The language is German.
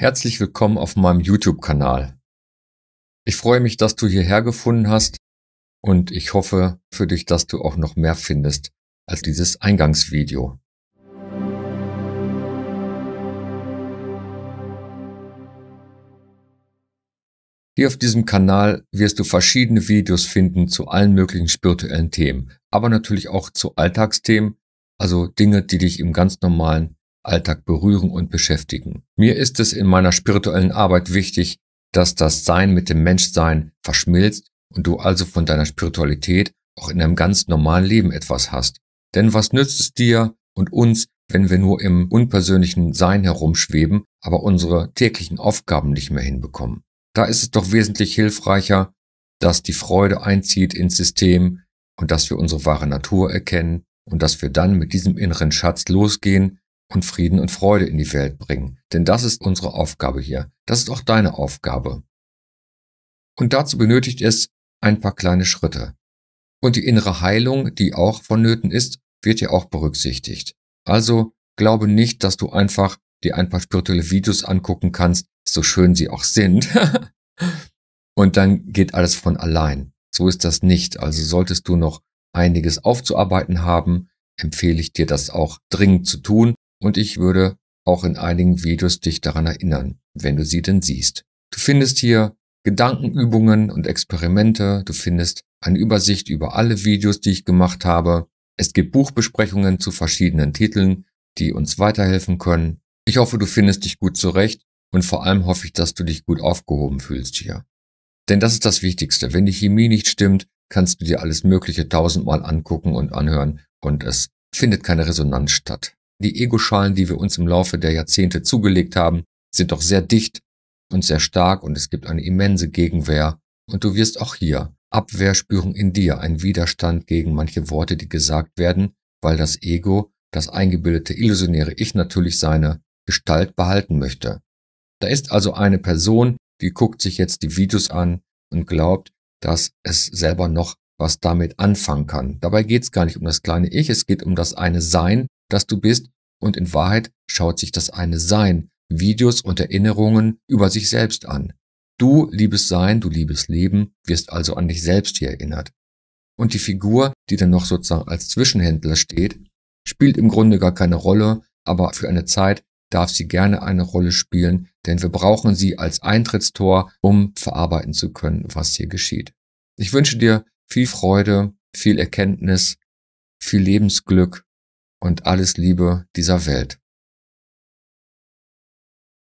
Herzlich willkommen auf meinem YouTube-Kanal. Ich freue mich, dass du hierher gefunden hast und ich hoffe für dich, dass du auch noch mehr findest als dieses Eingangsvideo. Hier auf diesem Kanal wirst du verschiedene Videos finden zu allen möglichen spirituellen Themen, aber natürlich auch zu Alltagsthemen, also Dinge, die dich im ganz normalen Alltag berühren und beschäftigen. Mir ist es in meiner spirituellen Arbeit wichtig, dass das Sein mit dem Menschsein verschmilzt und du also von deiner Spiritualität auch in einem ganz normalen Leben etwas hast. Denn was nützt es dir und uns, wenn wir nur im unpersönlichen Sein herumschweben, aber unsere täglichen Aufgaben nicht mehr hinbekommen? Da ist es doch wesentlich hilfreicher, dass die Freude einzieht ins System und dass wir unsere wahre Natur erkennen und dass wir dann mit diesem inneren Schatz losgehen und Frieden und Freude in die Welt bringen. Denn das ist unsere Aufgabe hier. Das ist auch deine Aufgabe. Und dazu benötigt es ein paar kleine Schritte. Und die innere Heilung, die auch vonnöten ist, wird ja auch berücksichtigt. Also glaube nicht, dass du einfach dir ein paar spirituelle Videos angucken kannst, so schön sie auch sind. und dann geht alles von allein. So ist das nicht. Also solltest du noch einiges aufzuarbeiten haben, empfehle ich dir das auch dringend zu tun und ich würde auch in einigen Videos dich daran erinnern, wenn du sie denn siehst. Du findest hier Gedankenübungen und Experimente, du findest eine Übersicht über alle Videos, die ich gemacht habe. Es gibt Buchbesprechungen zu verschiedenen Titeln, die uns weiterhelfen können. Ich hoffe, du findest dich gut zurecht und vor allem hoffe ich, dass du dich gut aufgehoben fühlst hier. Denn das ist das Wichtigste. Wenn die Chemie nicht stimmt, kannst du dir alles Mögliche tausendmal angucken und anhören und es findet keine Resonanz statt. Die Ego-Schalen, die wir uns im Laufe der Jahrzehnte zugelegt haben, sind doch sehr dicht und sehr stark und es gibt eine immense Gegenwehr. Und du wirst auch hier Abwehr spüren in dir, einen Widerstand gegen manche Worte, die gesagt werden, weil das Ego, das eingebildete illusionäre Ich natürlich seine Gestalt behalten möchte. Da ist also eine Person, die guckt sich jetzt die Videos an und glaubt, dass es selber noch was damit anfangen kann. Dabei geht es gar nicht um das kleine Ich, es geht um das eine Sein, das du bist und in Wahrheit schaut sich das eine Sein, Videos und Erinnerungen über sich selbst an. Du, liebes Sein, du liebes Leben, wirst also an dich selbst hier erinnert. Und die Figur, die dann noch sozusagen als Zwischenhändler steht, spielt im Grunde gar keine Rolle, aber für eine Zeit darf sie gerne eine Rolle spielen, denn wir brauchen sie als Eintrittstor, um verarbeiten zu können, was hier geschieht. Ich wünsche dir viel Freude, viel Erkenntnis, viel Lebensglück und alles Liebe dieser Welt.